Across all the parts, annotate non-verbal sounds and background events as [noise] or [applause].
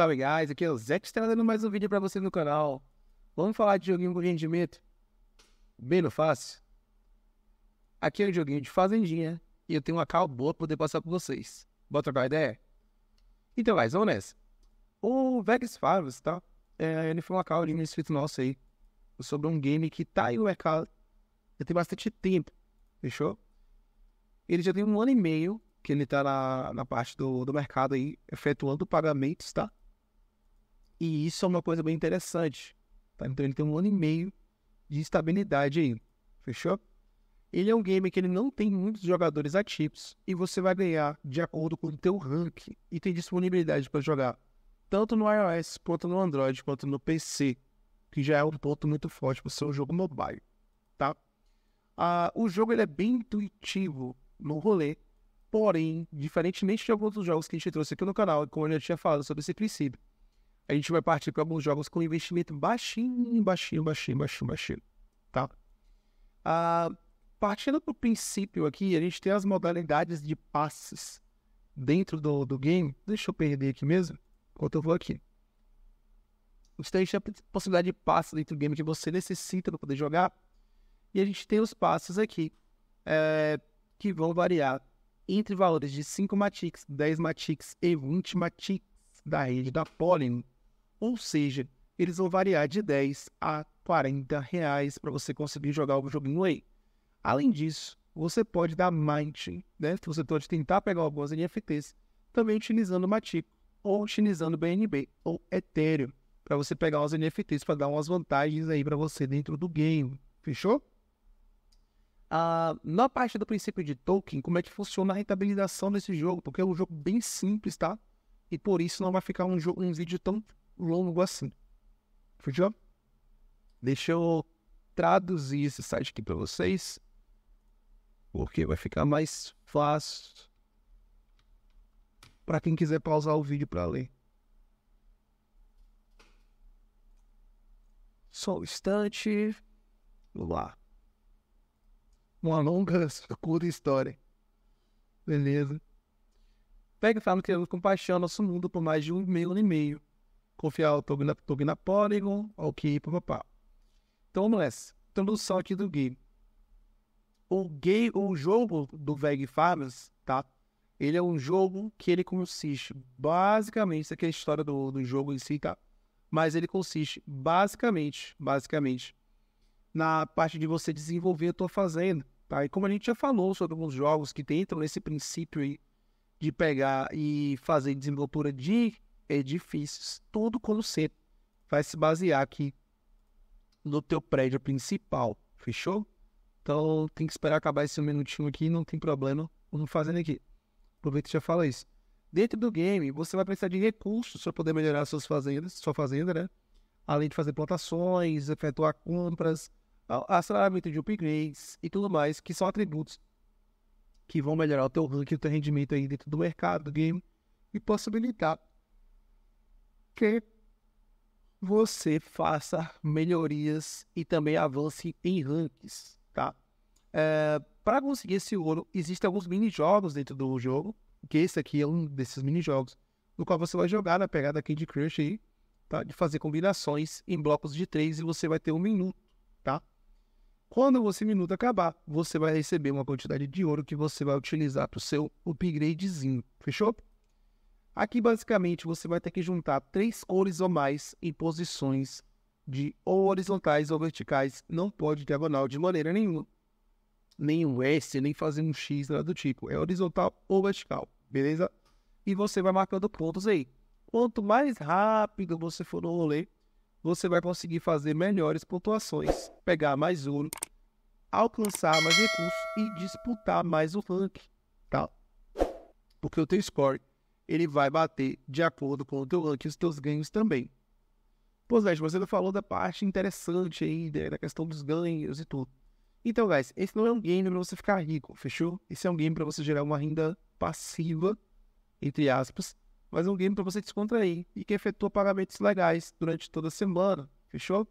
Salve tá guys, aqui é o Zé que está trazendo mais um vídeo para você no canal. Vamos falar de joguinho com rendimento? Bem no fácil. Aqui é um joguinho de fazendinha e eu tenho uma cal boa para poder passar para vocês. bota trocar ideia? Então guys, vamos nessa. O Vegas Favos, tá? É, ele foi uma cal de um inscrito nosso aí. Sobre um game que tá aí no mercado. Já tem bastante tempo. Fechou? Ele já tem um ano e meio que ele está na, na parte do, do mercado aí, efetuando pagamentos, tá? E isso é uma coisa bem interessante. Tá? Então ele tem um ano e meio de estabilidade aí. Fechou? Ele é um game que ele não tem muitos jogadores ativos e você vai ganhar de acordo com o teu rank e tem disponibilidade para jogar tanto no iOS quanto no Android quanto no PC, que já é um ponto muito forte para o seu jogo mobile, tá? Ah, o jogo ele é bem intuitivo no rolê, porém, diferentemente de alguns outros jogos que a gente trouxe aqui no canal, como eu já tinha falado sobre esse princípio, a gente vai partir para alguns jogos com investimento baixinho, baixinho, baixinho, baixinho, baixinho, tá? Ah, partindo do princípio aqui, a gente tem as modalidades de passes dentro do, do game. Deixa eu perder aqui mesmo, enquanto eu vou aqui. Você tem a possibilidade de passes dentro do game que você necessita para poder jogar. E a gente tem os passes aqui, é, que vão variar entre valores de 5 Matix, 10 Matix e 20 Matix da rede da Polygon. Ou seja, eles vão variar de 10 a 40 reais para você conseguir jogar o joguinho aí. Além disso, você pode dar mining, né? Você pode tentar pegar algumas NFTs, também utilizando Matico, ou utilizando BNB, ou Ethereum, para você pegar os NFTs para dar umas vantagens aí para você dentro do game. Fechou? Uh, na parte do princípio de token, como é que funciona a rentabilização desse jogo? Porque é um jogo bem simples, tá? E por isso não vai ficar um, jogo, um vídeo tão longo assim. Fechou? Deixa eu traduzir esse site aqui para vocês, porque vai ficar mais fácil para quem quiser pausar o vídeo para ler. Só um instante. Vamos lá. Uma longa, [laughs] curta história. Beleza. Pega e fala que eu compaixão nosso mundo por mais de um milhão e meio confiar o Togna, na Polygon, ok, papapá. Então vamos nessa. Introdução aqui do game. O, game, o jogo do Veg Farmers, tá? Ele é um jogo que ele consiste basicamente, isso aqui é a história do, do jogo em si, tá? Mas ele consiste basicamente, basicamente, na parte de você desenvolver a tua fazenda, tá? E como a gente já falou sobre alguns jogos que tentam nesse princípio aí de pegar e fazer desenvoltura de edifícios, tudo quando você vai se basear aqui no teu prédio principal, fechou? Então tem que esperar acabar esse minutinho aqui, não tem problema, vamos fazendo aqui. Aproveita e já fala isso. Dentro do game, você vai precisar de recursos para poder melhorar suas fazendas, sua fazenda, né? Além de fazer plantações, efetuar compras, aceleramento de upgrades e tudo mais, que são atributos que vão melhorar o teu ranking, o teu rendimento aí dentro do mercado do game e possibilitar que você faça melhorias e também avance em rankings, tá? É, para conseguir esse ouro, existem alguns mini-jogos dentro do jogo, que esse aqui é um desses mini-jogos, no qual você vai jogar na pegada Candy Crush aí, tá? De fazer combinações em blocos de três e você vai ter um minuto, tá? Quando você minuto acabar, você vai receber uma quantidade de ouro que você vai utilizar para o seu upgradezinho, fechou? Aqui, basicamente, você vai ter que juntar três cores ou mais em posições de ou horizontais ou verticais. Não pode diagonal de maneira nenhuma. Nem um S, nem fazer um X, nada do tipo. É horizontal ou vertical, beleza? E você vai marcando pontos aí. Quanto mais rápido você for no rolê, você vai conseguir fazer melhores pontuações, pegar mais ouro, alcançar mais recursos e disputar mais o ranking, tá? Porque o teu score ele vai bater de acordo com o teu ranking, os teus ganhos também. Pois é, você falou da parte interessante aí, né, da questão dos ganhos e tudo. Então, guys, esse não é um game para você ficar rico, fechou? Esse é um game para você gerar uma renda passiva, entre aspas, mas é um game para você descontrair e que efetua pagamentos legais durante toda a semana, fechou?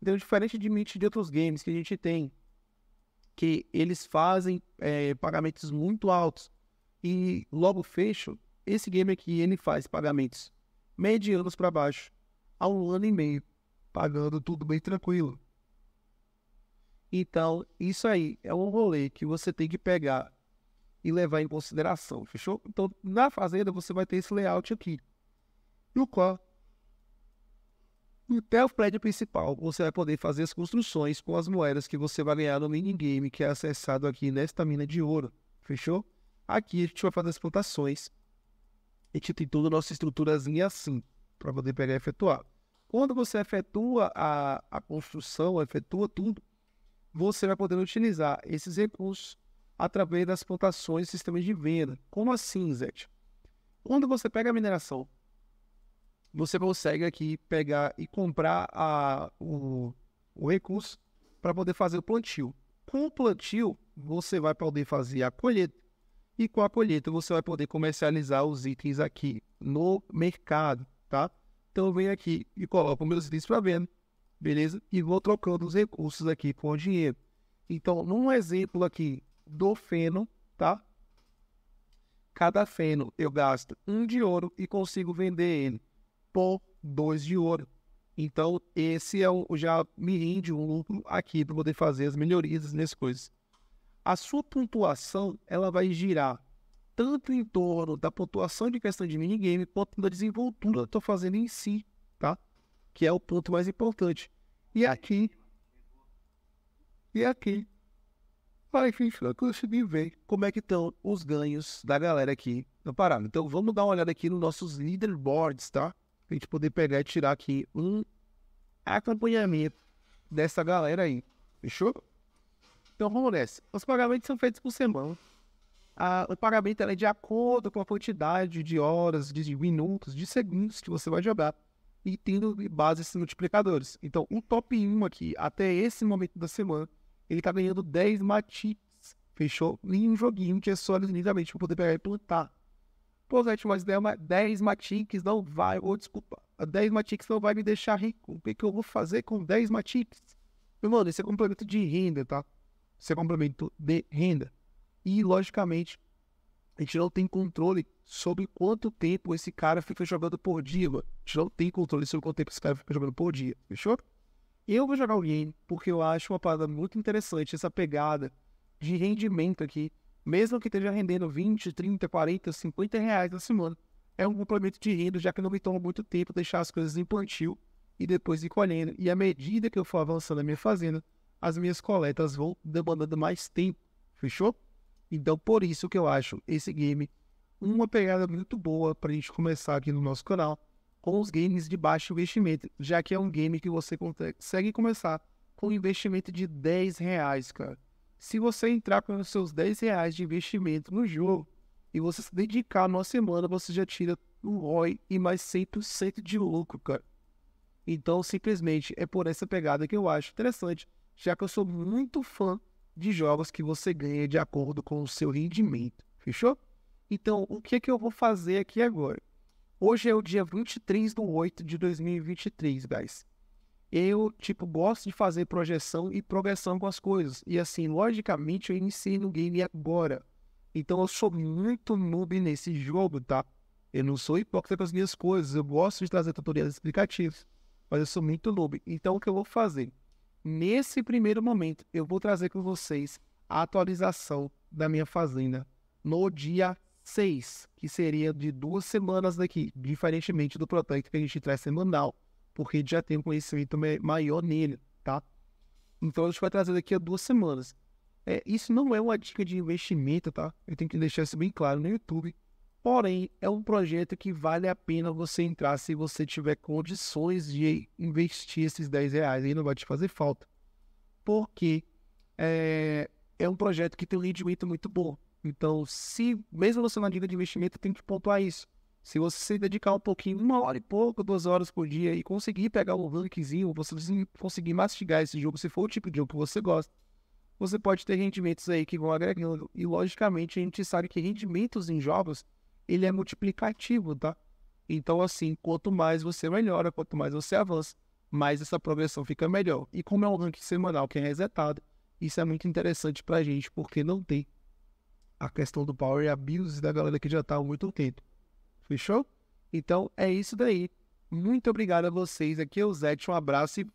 Então, diferente de mim de outros games que a gente tem, que eles fazem é, pagamentos muito altos e logo fecham, esse game aqui ele faz pagamentos medianos para baixo a um ano e meio, pagando tudo bem tranquilo. Então, isso aí é um rolê que você tem que pegar e levar em consideração, fechou? Então, na fazenda você vai ter esse layout aqui, no qual até o prédio principal você vai poder fazer as construções com as moedas que você vai ganhar no minigame que é acessado aqui nesta mina de ouro, fechou? Aqui a gente vai fazer as plantações a gente tem toda a nossa estruturazinha assim, para poder pegar e efetuar. Quando você efetua a, a construção, efetua tudo, você vai poder utilizar esses recursos através das plantações e sistemas de venda. Como assim, Zé? Quando você pega a mineração, você consegue aqui pegar e comprar a, o, o recurso para poder fazer o plantio. Com o plantio, você vai poder fazer a colheita, e com a colheita você vai poder comercializar os itens aqui no mercado, tá? Então eu venho aqui e coloco meus itens para venda, beleza? E vou trocando os recursos aqui com o dinheiro. Então, num exemplo aqui do feno, tá? Cada feno eu gasto um de ouro e consigo vender ele por dois de ouro. Então, esse é o, já me rende um lucro aqui para poder fazer as melhorias nessas coisas a sua pontuação ela vai girar tanto em torno da pontuação de questão de minigame quanto da desenvoltura que eu estou fazendo em si, tá? Que é o ponto mais importante. E aqui. E aqui. Vai, enfim, eu consegui ver como é que estão os ganhos da galera aqui na parada. Então vamos dar uma olhada aqui nos nossos leaderboards, tá? Pra gente poder pegar e tirar aqui um acompanhamento dessa galera aí. Fechou? Então vamos nessa. Os pagamentos são feitos por semana. Ah, o pagamento é de acordo com a quantidade de horas, de minutos, de segundos que você vai jogar. E tendo base esses multiplicadores. Então, um top 1 aqui, até esse momento da semana, ele tá ganhando 10 matites. Fechou? Em um joguinho que é só lindamente para poder pegar e plantar. Pô, gente, mas 10 matiques não vai. Ou, desculpa, 10 matiques não vai me deixar rico. O que, que eu vou fazer com 10 matiques? Meu mano, esse é complemento de renda, tá? ser complemento de renda. E, logicamente, a gente não tem controle sobre quanto tempo esse cara fica jogando por dia, mano. A gente não tem controle sobre quanto tempo esse cara fica jogando por dia, fechou? Eu vou jogar o game porque eu acho uma parada muito interessante essa pegada de rendimento aqui, mesmo que esteja rendendo 20, 30, 40, 50 reais na semana. É um complemento de renda, já que não me toma muito tempo deixar as coisas em plantio e depois ir colhendo. E à medida que eu for avançando na minha fazenda, as minhas coletas vão demandando mais tempo, fechou? Então, por isso que eu acho esse game uma pegada muito boa para a gente começar aqui no nosso canal com os games de baixo investimento, já que é um game que você consegue começar com um investimento de 10 reais, cara. Se você entrar com os seus 10 reais de investimento no jogo e você se dedicar numa semana, você já tira um ROI e mais 100% de lucro, cara. Então, simplesmente é por essa pegada que eu acho interessante já que eu sou muito fã de jogos que você ganha de acordo com o seu rendimento, fechou? Então, o que, é que eu vou fazer aqui agora? Hoje é o dia 23 de 8 de 2023, guys. Eu, tipo, gosto de fazer projeção e progressão com as coisas. E assim, logicamente, eu iniciei no game agora. Então eu sou muito noob nesse jogo, tá? Eu não sou hipócrita com as minhas coisas. Eu gosto de trazer tutoriais explicativos. Mas eu sou muito noob. Então o que eu vou fazer? Nesse primeiro momento, eu vou trazer com vocês a atualização da minha fazenda no dia 6, que seria de duas semanas daqui, diferentemente do Protect que a gente traz semanal, porque já tem um conhecimento maior nele, tá? Então a gente vai trazer daqui a duas semanas. É, isso não é uma dica de investimento, tá? Eu tenho que deixar isso bem claro no YouTube. Porém, é um projeto que vale a pena você entrar se você tiver condições de investir esses 10 reais. Aí não vai te fazer falta. Porque é, é um projeto que tem um rendimento muito bom. Então, se mesmo você na dica de investimento, tem que pontuar isso. Se você se dedicar um pouquinho, uma hora e pouco, duas horas por dia, e conseguir pegar um rankzinho, você conseguir mastigar esse jogo, se for o tipo de jogo que você gosta, você pode ter rendimentos aí que vão agregando. E, logicamente, a gente sabe que rendimentos em jogos ele é multiplicativo, tá? Então, assim, quanto mais você melhora, quanto mais você avança, mais essa progressão fica melhor. E como é um ranking semanal que é resetado, isso é muito interessante pra gente, porque não tem a questão do power abuse da galera que já tá há muito tempo. Fechou? Então, é isso daí. Muito obrigado a vocês. Aqui é o Zete. Um abraço e